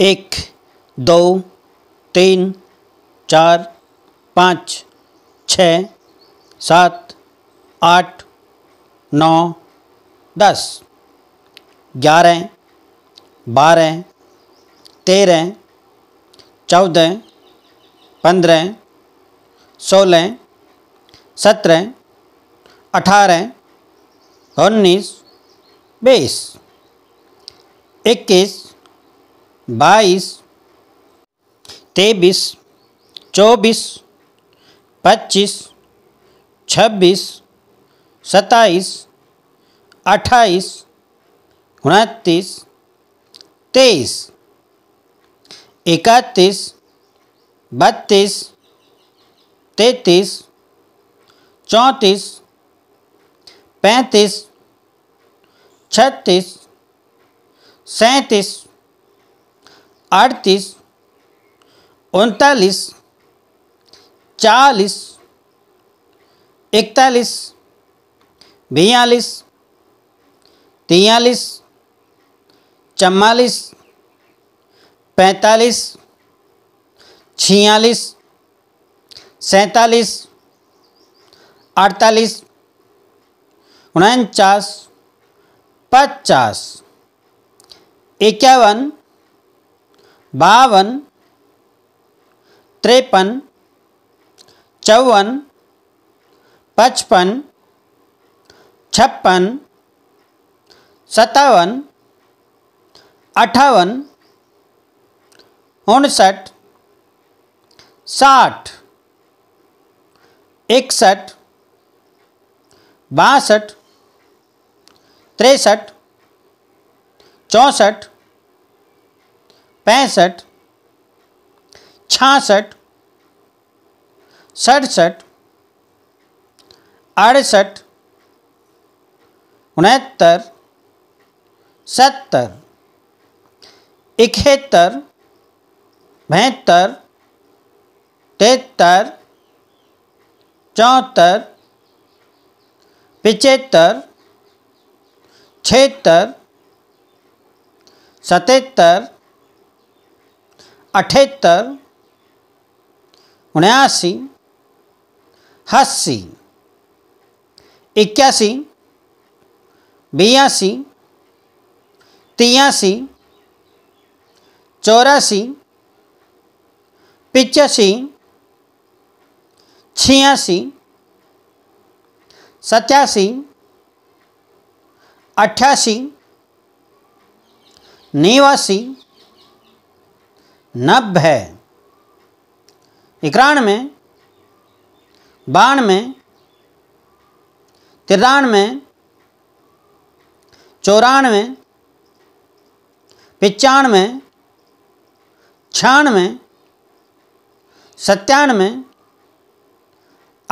एक दो तीन चार पाँच छः सात आठ नौ दस ग्यारह बारह तेरह चौदह पंद्रह सोलह सत्रह अठारह उन्नीस बीस इक्कीस बाईस तेईस चौबीस पच्चीस छब्बीस सत्ताईस अट्ठाईस उनतीस तेईस इकतीस बत्तीस तैंतीस चौंतीस पैंतीस छत्तीस सैंतीस अड़तीस उनतालीस चालीस इकतालीस बयालीस तियालीस चवालीस पैंतालीस छियालीस सैंतालीस अड़तालीस उनचास पचास इक्यावन बावन त्रेपन चौवन पचपन छप्पन सत्तावन अठावन उनसठ साठ इकसठ बासठ तिरसठ चौंसठ पैंसठ छसठ सड़सठ अड़सठ उनहत्तर सत्तर इकहत्तर बहत्तर तिहत्तर चौहत्तर पिचहत्तर छिहत्तर सतहत्तर अठहत्तर उन्यासी अस्सी इक्यासी बयासी तियासी चौरासी पिचासी छियासी सत्यासी अठासी नवासी नब्ब है में बानवे तिरानवे चौरानवे में छियानवे में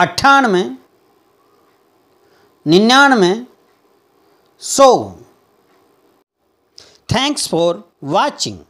अट्ठानवे निन्यानवे सौ थैंक्स फॉर वाचिंग